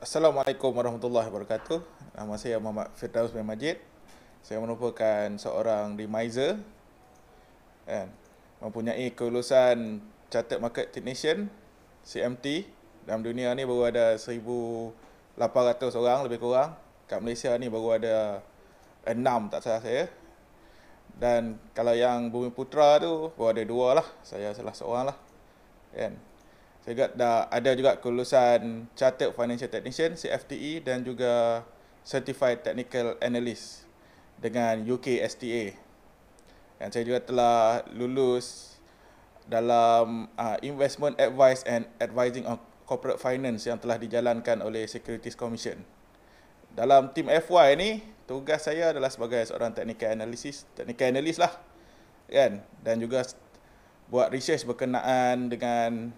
Assalamualaikum warahmatullahi wabarakatuh. Nama saya Muhammad Firdaus bin Majid. Saya merupakan seorang remiser dan mempunyai kelulusan Chartered Market Technician CMT. Dalam dunia ni baru ada 1800 orang lebih kurang. Kat Malaysia ni baru ada 6 tak salah saya. Dan kalau yang Bumi Putra tu baru ada 2 lah. Saya salah seorang lah. Kan? saya juga dah ada juga kelulusan Chartered Financial Technician CFTE dan juga Certified Technical Analyst dengan UK STA. Dan saya juga telah lulus dalam uh, Investment Advice and Advising on Corporate Finance yang telah dijalankan oleh Securities Commission. Dalam tim FY ni, tugas saya adalah sebagai seorang teknikal analisis, teknikal analyst lah. Kan? Dan juga buat research berkenaan dengan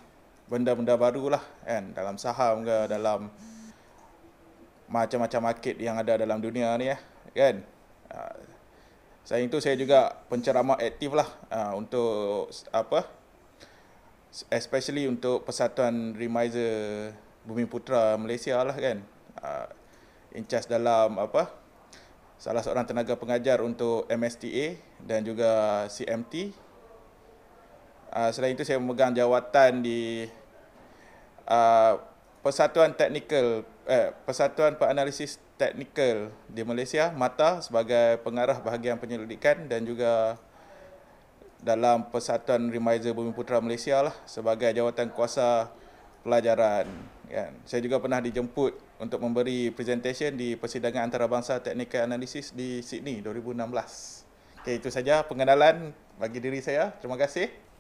benda-benda baru lah kan dalam saham ke dalam macam-macam market yang ada dalam dunia ni ya kan ah, saya itu saya juga penceramah aktif lah ah, untuk apa especially untuk persatuan remiser bumi putra Malaysia lah kan ah, in charge dalam apa salah seorang tenaga pengajar untuk MSTA dan juga CMT Uh, selain itu saya memegang jawatan di Uh, Persatuan Teknikal eh, Persatuan Penganalisis Teknikal di Malaysia Mata sebagai pengarah bahagian penyelidikan dan juga dalam Persatuan Remiser Bumi Putra Malaysia lah sebagai jawatan kuasa pelajaran. Kan. Saya juga pernah dijemput untuk memberi presentation di Persidangan Antarabangsa Teknikal Analisis di Sydney 2016. Okay, itu saja pengenalan bagi diri saya. Terima kasih.